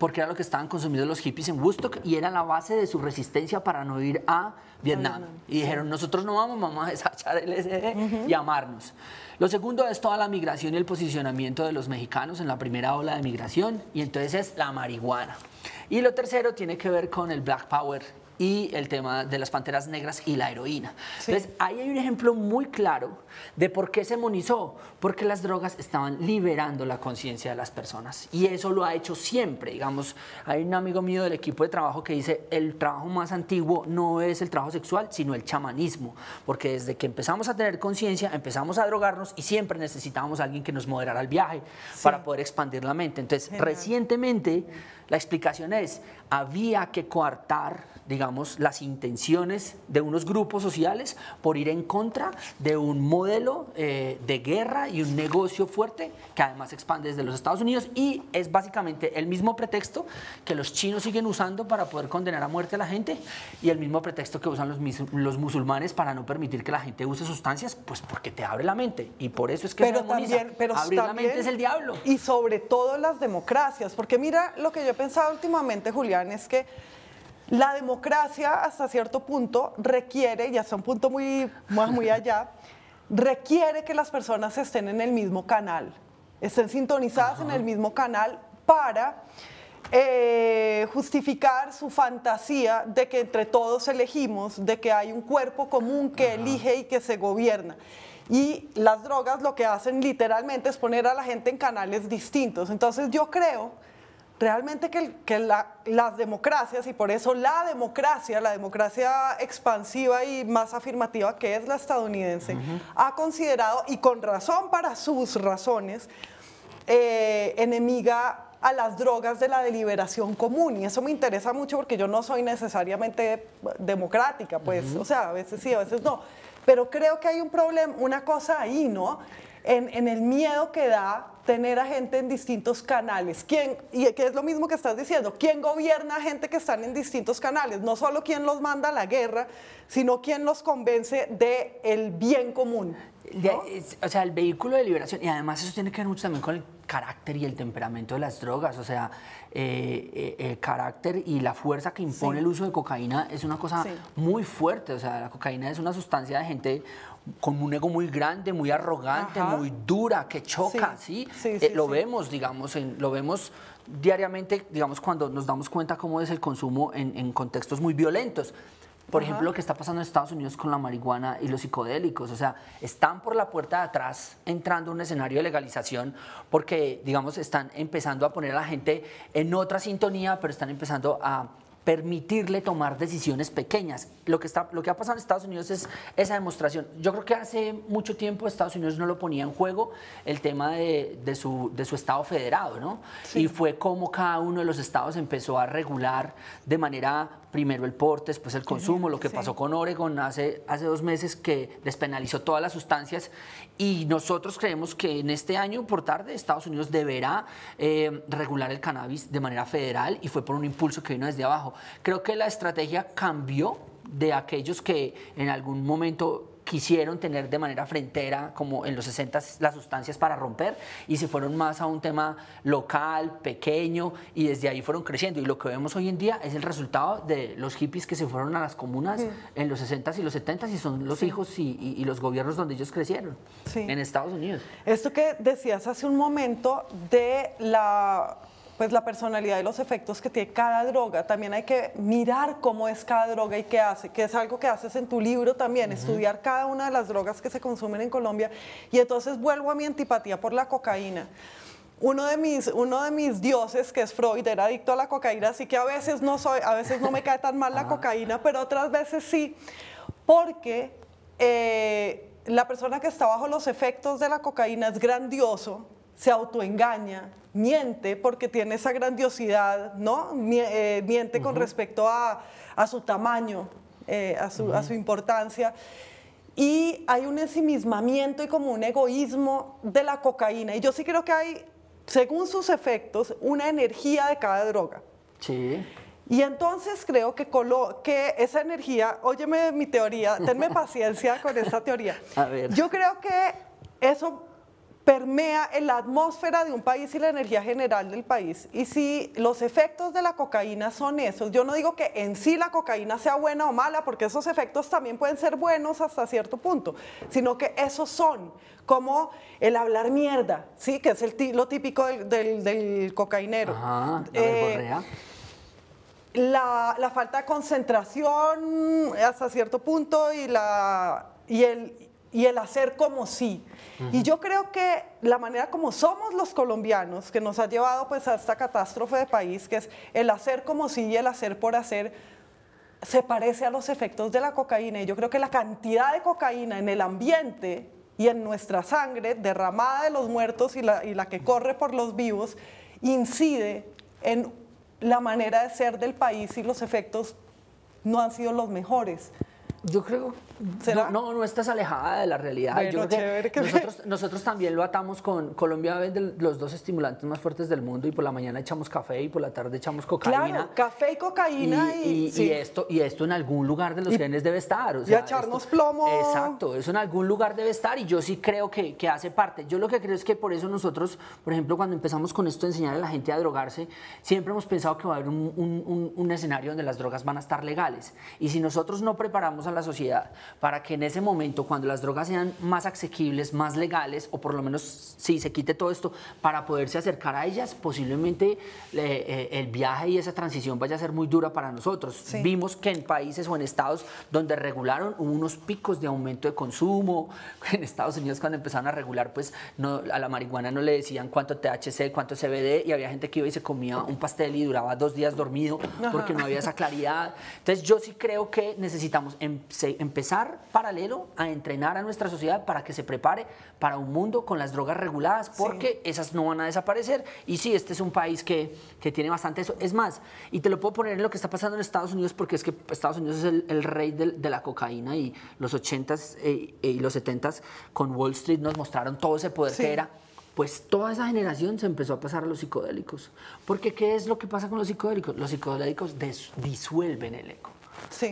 porque era lo que estaban consumiendo los hippies en Woodstock y era la base de su resistencia para no ir a Vietnam. Y dijeron, nosotros no vamos, vamos a deshachar el SD y amarnos. Lo segundo es toda la migración y el posicionamiento de los mexicanos en la primera ola de migración y entonces es la marihuana. Y lo tercero tiene que ver con el Black Power y el tema de las panteras negras y la heroína. Entonces, ahí hay un ejemplo muy claro de por qué se monizó, porque las drogas estaban liberando la conciencia de las personas y eso lo ha hecho siempre, digamos, hay un amigo mío del equipo de trabajo que dice, el trabajo más antiguo no es el trabajo sexual, sino el chamanismo, porque desde que empezamos a tener conciencia, empezamos a drogarnos y siempre necesitábamos a alguien que nos moderara el viaje para poder expandir la mente. Entonces, recientemente la explicación es, había que coartar, digamos, las intenciones de unos grupos sociales por ir en contra de un modelo eh, de guerra y un negocio fuerte que además expande desde los Estados Unidos y es básicamente el mismo pretexto que los chinos siguen usando para poder condenar a muerte a la gente y el mismo pretexto que usan los, los musulmanes para no permitir que la gente use sustancias, pues porque te abre la mente y por eso es que pero se también, abrir la mente es el diablo. Y sobre todo las democracias, porque mira lo que yo he pensado últimamente, Julián, es que la democracia hasta cierto punto requiere, y hasta un punto muy, más muy allá, requiere que las personas estén en el mismo canal, estén sintonizadas en el mismo canal para eh, justificar su fantasía de que entre todos elegimos, de que hay un cuerpo común que elige y que se gobierna. Y las drogas lo que hacen literalmente es poner a la gente en canales distintos. Entonces yo creo realmente que, las democracias, y por eso la democracia, la democracia expansiva y más afirmativa que es la estadounidense, ha considerado, y con razón para sus razones, eh, enemiga a las drogas de la deliberación común. Y eso me interesa mucho porque yo no soy necesariamente democrática, pues, o sea, a veces sí, a veces no. Pero creo que hay un problema, una cosa ahí, ¿no? en el miedo que da tener a gente en distintos canales. ¿Quién, y qué es lo mismo que estás diciendo, ¿quién gobierna a gente que están en distintos canales? No solo quién los manda a la guerra, sino quién los convence del el bien común. o sea, el vehículo de liberación, y además eso tiene que ver mucho también con el carácter y el temperamento de las drogas, o sea, eh, eh, el carácter y la fuerza que impone el uso de cocaína es una cosa muy fuerte, o sea, la cocaína es una sustancia de gente con un ego muy grande, muy arrogante, muy dura, que choca, ¿sí? Eh, lo vemos, digamos, lo vemos diariamente, digamos, cuando nos damos cuenta cómo es el consumo en, contextos muy violentos. Por ejemplo, lo que está pasando en Estados Unidos con la marihuana y los psicodélicos. O sea, están por la puerta de atrás entrando a un escenario de legalización porque, digamos, están empezando a poner a la gente en otra sintonía, pero están empezando a permitirle tomar decisiones pequeñas. Lo que, está, lo que ha pasado en Estados Unidos es esa demostración. Yo creo que hace mucho tiempo Estados Unidos no lo ponía en juego el tema de, su, Estado federado, ¿no? Y fue como cada uno de los estados empezó a regular de manera primero el porte, después el consumo, lo que pasó con Oregon hace, hace dos meses que despenalizó todas las sustancias y nosotros creemos que en este año por tarde Estados Unidos deberá eh, regular el cannabis de manera federal y fue por un impulso que vino desde abajo. Creo que la estrategia cambió de aquellos que en algún momento quisieron tener de manera frentera, como en los 60, las sustancias para romper y se fueron más a un tema local, pequeño y desde ahí fueron creciendo. Y lo que vemos hoy en día es el resultado de los hippies que se fueron a las comunas en los 60 y los 70 y son los hijos y, los gobiernos donde ellos crecieron en Estados Unidos. Esto que decías hace un momento de la pues la personalidad y los efectos que tiene cada droga. También hay que mirar cómo es cada droga y qué hace, que es algo que haces en tu libro también, estudiar cada una de las drogas que se consumen en Colombia. Y entonces vuelvo a mi antipatía por la cocaína. Uno de, mis, uno de mis dioses, que es Freud, era adicto a la cocaína, así que a veces no, soy, a veces no me cae tan mal la ah. cocaína, pero otras veces sí, porque eh, la persona que está bajo los efectos de la cocaína es grandioso, se autoengaña, miente porque tiene esa grandiosidad, ¿no? Eh, miente con respecto a, su tamaño, eh, a, su, importancia. Y hay un ensimismamiento y como un egoísmo de la cocaína. Y yo sí creo que hay, según sus efectos, una energía de cada droga. Sí. Y entonces creo que, que esa energía, óyeme mi teoría, tenme paciencia con esta teoría. A ver. Yo creo que eso permea en la atmósfera de un país y la energía general del país. Y si los efectos de la cocaína son esos, yo no digo que en sí la cocaína sea buena o mala, porque esos efectos también pueden ser buenos hasta cierto punto, sino que esos son como el hablar mierda, ¿sí? que es lo típico del, del, cocainero. Eh, la, la falta de concentración hasta cierto punto y la y el y el hacer como sí. Y yo creo que la manera como somos los colombianos, que nos ha llevado pues a esta catástrofe de país, que es el hacer como sí y el hacer por hacer, se parece a los efectos de la cocaína. Y yo creo que la cantidad de cocaína en el ambiente y en nuestra sangre, derramada de los muertos y la que corre por los vivos, incide en la manera de ser del país y los efectos no han sido los mejores. Yo creo. ¿Será? No, no, estás alejada de la realidad. yo que, nosotros, también lo atamos con. Colombia es los dos estimulantes más fuertes del mundo y por la mañana echamos café y por la tarde echamos cocaína. Claro, café y cocaína y. y, esto, y esto en algún lugar de los genes debe estar. O sea, y echarnos plomo. Exacto, eso en algún lugar debe estar y yo sí creo que, que hace parte. Yo lo que creo es que por eso nosotros, por ejemplo, cuando empezamos con esto de enseñar a la gente a drogarse, siempre hemos pensado que va a haber un, un, un escenario donde las drogas van a estar legales. Y si nosotros no preparamos a a la sociedad para que en ese momento, cuando las drogas sean más asequibles, más legales, o por lo menos si se quite todo esto, para poderse acercar a ellas, posiblemente eh, eh, el viaje y esa transición vaya a ser muy dura para nosotros. Vimos que en países o en estados donde regularon hubo unos picos de aumento de consumo, en Estados Unidos cuando empezaron a regular, pues no, a la marihuana no le decían cuánto THC, cuánto CBD, y había gente que iba y se comía un pastel y duraba dos días dormido porque no había esa claridad. Entonces yo sí creo que necesitamos en empezar paralelo a entrenar a nuestra sociedad para que se prepare para un mundo con las drogas reguladas, porque esas no van a desaparecer. Y sí, este es un país que, que tiene bastante eso. Es más, y te lo puedo poner en lo que está pasando en Estados Unidos, porque es que Estados Unidos es el, rey de, la cocaína y los 80 eh, y los 70 con Wall Street nos mostraron todo ese poder que era pues toda esa generación se empezó a pasar a los psicodélicos. Porque ¿qué es lo que pasa con los psicodélicos? Los psicodélicos disuelven el eco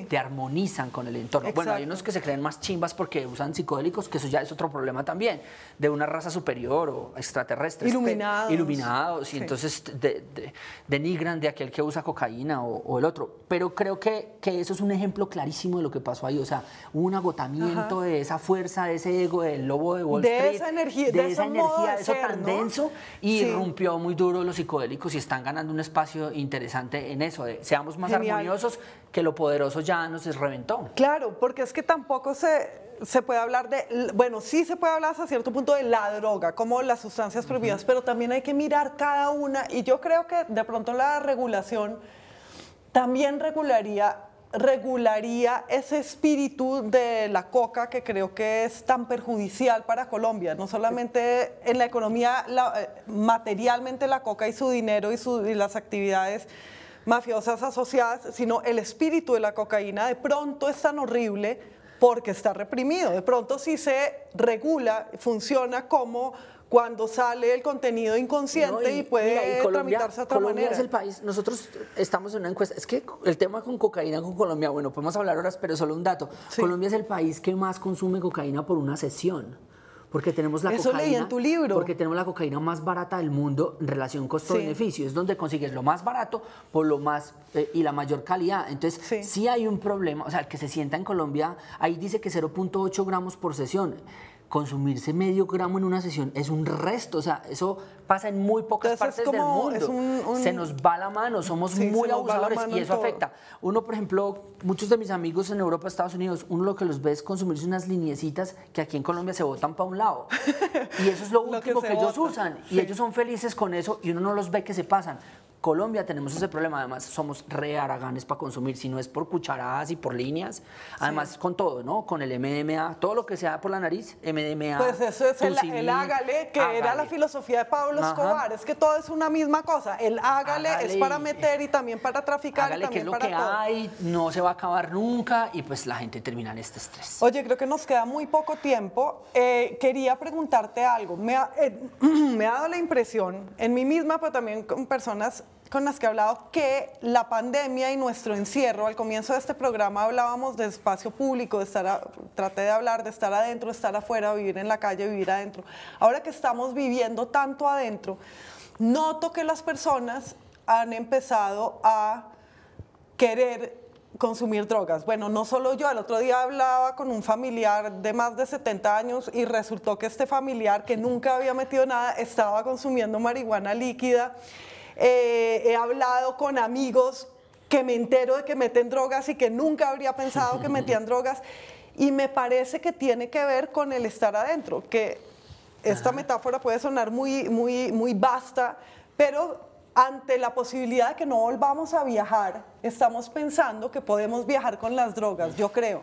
te armonizan con el entorno. Bueno, hay unos que se creen más chimbas porque usan psicodélicos, que eso ya es otro problema también, de una raza superior o extraterrestre. Este, iluminados. iluminados, y entonces denigran de aquel que usa cocaína o, el otro. Pero creo que, que, eso es un ejemplo clarísimo de lo que pasó ahí. O sea, un agotamiento de esa fuerza, de ese ego del lobo de Wall de Esa energía, de, esa energía, de eso tan denso, y rompió muy duro los psicodélicos y están ganando un espacio interesante en eso, seamos más armoniosos que lo podemos eso ya nos reventó. Claro, porque es que tampoco se, se puede hablar de, bueno, sí se puede hablar hasta cierto punto de la droga, como las sustancias prohibidas, pero también hay que mirar cada una y yo creo que de pronto la regulación también regularía regularía ese espíritu de la coca que creo que es tan perjudicial para Colombia, no solamente en la economía, eh, materialmente la coca y su dinero y, y las actividades mafiosas asociadas, sino el espíritu de la cocaína de pronto es tan horrible porque está reprimido. De pronto si se regula, funciona como cuando sale el contenido inconsciente y, puede tramitarse de otra Colombia manera. es el país. Nosotros estamos en una encuesta. Es que el tema con cocaína con Colombia, bueno, podemos hablar horas, pero solo un dato. Colombia es el país que más consume cocaína por una sesión porque tenemos la cocaína. en tu libro. Porque tenemos la cocaína más barata del mundo en relación costo-beneficio. Es donde consigues lo más barato por lo más eh, y la mayor calidad. Entonces, si hay un problema. O sea, el que se sienta en Colombia, ahí dice que 0.8 gramos por sesión consumirse medio gramo en una sesión es un resto. O sea, eso pasa en muy pocas partes del mundo. Se nos va la mano, somos muy abusadores y eso afecta. Uno, por ejemplo, muchos de mis amigos en Europa, Estados Unidos, uno lo que los ve es consumirse unas liniecitas que aquí en Colombia se botan para un lado. Y eso es lo, último que, ellos usan. Y ellos son felices con eso y uno no los ve que se pasan. Colombia tenemos ese problema, además somos re araganes para consumir, si no es por cucharadas y por líneas, además con todo, ¿no? Con el MDMA, todo lo que sea por la nariz, MDMA. Pues eso es el, hágale, que era la filosofía de Pablo Escobar, es que todo es una misma cosa, el hágale es para meter y también para traficar. y también que es lo que hay, no se va a acabar nunca y pues la gente termina en este estrés. Oye, creo que nos queda muy poco tiempo. Eh, quería preguntarte algo, me eh, me ha dado la impresión, en mí misma, pero también con personas con las que he hablado que la pandemia y nuestro encierro, al comienzo de este programa hablábamos de espacio público, de estar traté de hablar de estar adentro, estar afuera, vivir en la calle, vivir adentro. Ahora que estamos viviendo tanto adentro, noto que las personas han empezado a querer consumir drogas. Bueno, no solo yo, al otro día hablaba con un familiar de más de 70 años y resultó que este familiar que nunca había metido nada estaba consumiendo marihuana líquida eh, he hablado con amigos que me entero de que meten drogas y que nunca habría pensado que metían drogas. Y me parece que tiene que ver con el estar adentro, que esta metáfora puede sonar muy, muy, muy vasta, pero ante la posibilidad de que no volvamos a viajar, estamos pensando que podemos viajar con las drogas, yo creo.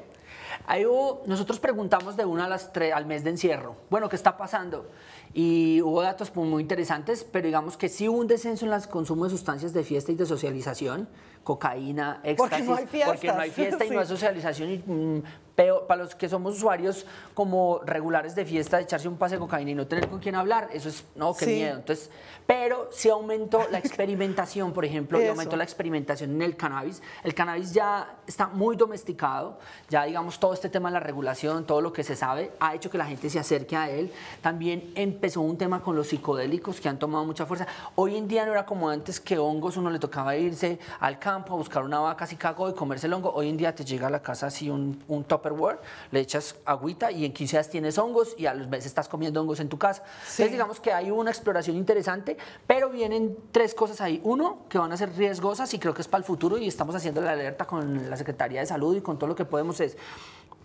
Ahí nosotros preguntamos de una a las tres al mes de encierro, bueno, ¿qué está pasando? Y hubo datos pues, muy interesantes, pero digamos que sí hubo un descenso en el consumo de sustancias de fiesta y de socialización, cocaína, éxtasis, porque no hay fiesta, no hay fiesta y no hay socialización y mm, pero para los que somos usuarios como regulares de fiesta, echarse un pase de cocaína y no tener con quién hablar, eso es, no, qué miedo. Entonces, pero si aumentó la experimentación, por ejemplo, aumentó la experimentación en el cannabis. El cannabis ya está muy domesticado, ya digamos todo este tema de la regulación, todo lo que se sabe, ha hecho que la gente se acerque a él. También empezó un tema con los psicodélicos que han tomado mucha fuerza. Hoy en día no era como antes que hongos uno le tocaba irse al campo a buscar una vaca si cago y comerse el hongo. Hoy en día te llega a la casa así un, un top Tupperware, le echas agüita y en 15 días tienes hongos y a los meses estás comiendo hongos en tu casa. Entonces digamos que hay una exploración interesante, pero vienen tres cosas ahí. Uno, que van a ser riesgosas y creo que es para el futuro y estamos haciendo la alerta con la Secretaría de Salud y con todo lo que podemos es,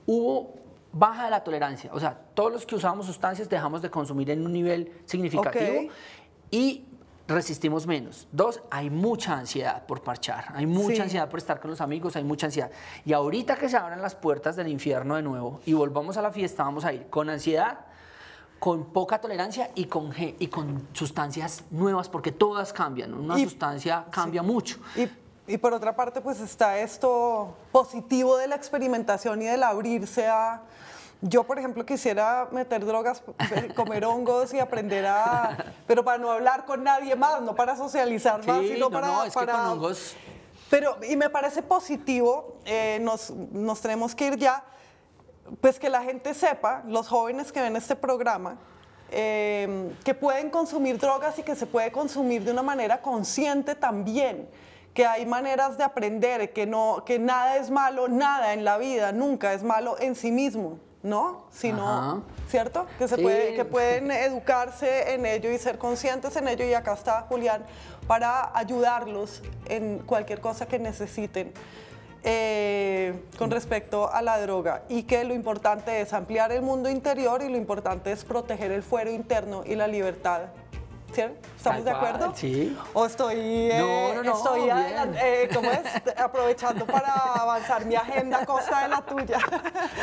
hubo baja de la tolerancia, o sea, todos los que usábamos sustancias dejamos de consumir en un nivel significativo y resistimos menos. Dos, hay mucha ansiedad por parchar, hay mucha ansiedad por estar con los amigos, hay mucha ansiedad. Y ahorita que se abran las puertas del infierno de nuevo y volvamos a la fiesta, vamos a ir con ansiedad, con poca tolerancia y con, y con sustancias nuevas, porque todas cambian, una sustancia cambia mucho. y por otra parte, pues está esto positivo de la experimentación y del abrirse a yo, por ejemplo, quisiera meter drogas, comer hongos y aprender a... Pero para no hablar con nadie más, no para socializar más, sino no, para... No, es Que con hongos... Pero, y me parece positivo, eh, nos, tenemos que ir ya, pues que la gente sepa, los jóvenes que ven este programa, em, que pueden consumir drogas y que se puede consumir de una manera consciente también, que hay maneras de aprender, que, no, que nada es malo, nada en la vida, nunca es malo en sí mismo. ¿no? Sino, ¿cierto? Que, se que pueden educarse en ello y ser conscientes en ello. Y acá está Julián para ayudarlos en cualquier cosa que necesiten. Eh, con respecto a la droga y que lo importante es ampliar el mundo interior y lo importante es proteger el fuero interno y la libertad ¿Estamos de acuerdo? Sí. ¿O estoy, aprovechando para avanzar mi agenda a costa de la tuya?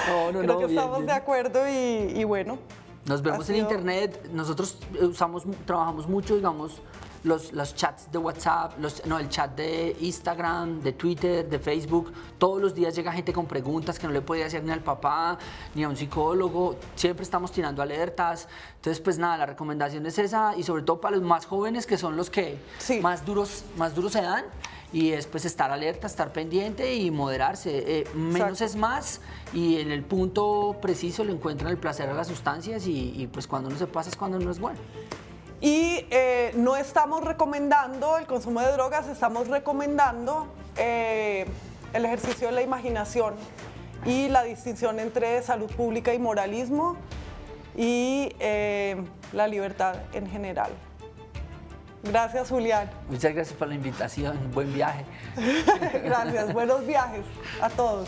No, no, Creo no. que estamos de acuerdo y, bueno. Nos vemos en internet. Nosotros eh, usamos, trabajamos mucho, digamos, los, chats de WhatsApp, los, no, el chat de Instagram, de Twitter, de Facebook. Todos los días llega gente con preguntas que no le podía hacer ni al papá, ni a un psicólogo. Siempre estamos tirando alertas. Entonces, pues nada, la recomendación es esa y sobre todo para los más jóvenes que son los que más, duros, más duros se dan y es pues estar alerta, estar pendiente y moderarse. Eh, menos es más y en el punto preciso le encuentran el placer a las sustancias y, pues cuando no se pasa es cuando no es bueno. Y eh, no estamos recomendando el consumo de drogas, estamos recomendando eh, el ejercicio de la imaginación y la distinción entre salud pública y moralismo y eh, la libertad en general. Gracias, Julián. Muchas gracias por la invitación. Buen viaje. gracias. Buenos viajes a todos.